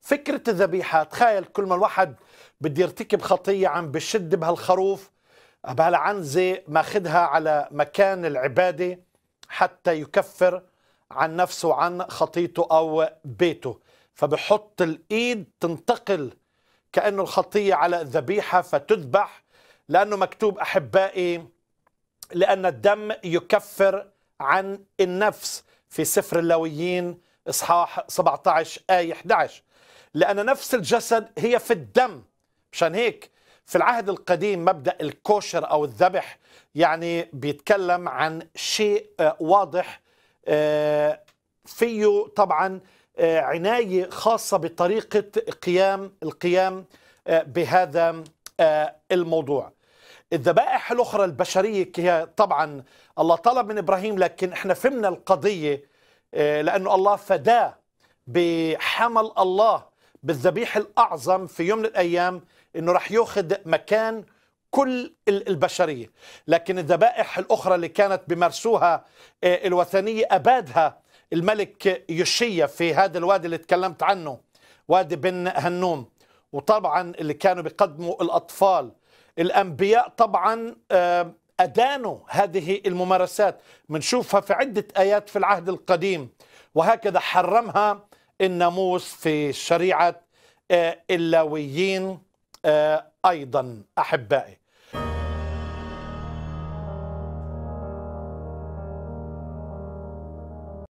فكرة الذبيحة تخيل كل ما الواحد بده يرتكب خطية عم بشد بهالخروف بهالعنزة ماخدها على مكان العبادة حتى يكفر عن نفسه وعن خطيته أو بيته فبحط الإيد تنتقل كأنه الخطية على الذبيحة فتذبح لأنه مكتوب أحبائي لأن الدم يكفر عن النفس في سفر اللويين إصحاح 17 آية 11 لأن نفس الجسد هي في الدم مشان هيك في العهد القديم مبدأ الكوشر أو الذبح يعني بيتكلم عن شيء آه، واضح آه، فيه طبعا آه، عناية خاصة بطريقة قيام القيام بهذا الموضوع الذبائح الأخرى البشرية هي طبعا الله طلب من إبراهيم لكن احنا فهمنا القضية لأنه الله فداه بحمل الله بالذبيح الأعظم في يوم من الأيام أنه راح يأخذ مكان كل البشرية لكن الذبائح الأخرى اللي كانت بمرسوها آه، الوثنية أبادها الملك يشية في هذا الوادي اللي تكلمت عنه وادي بن هنوم وطبعا اللي كانوا بيقدموا الأطفال الأنبياء طبعا آه، أدانوا هذه الممارسات بنشوفها في عدة آيات في العهد القديم وهكذا حرمها الناموس في شريعة اللاويين آه، آه، أيضا أحبائي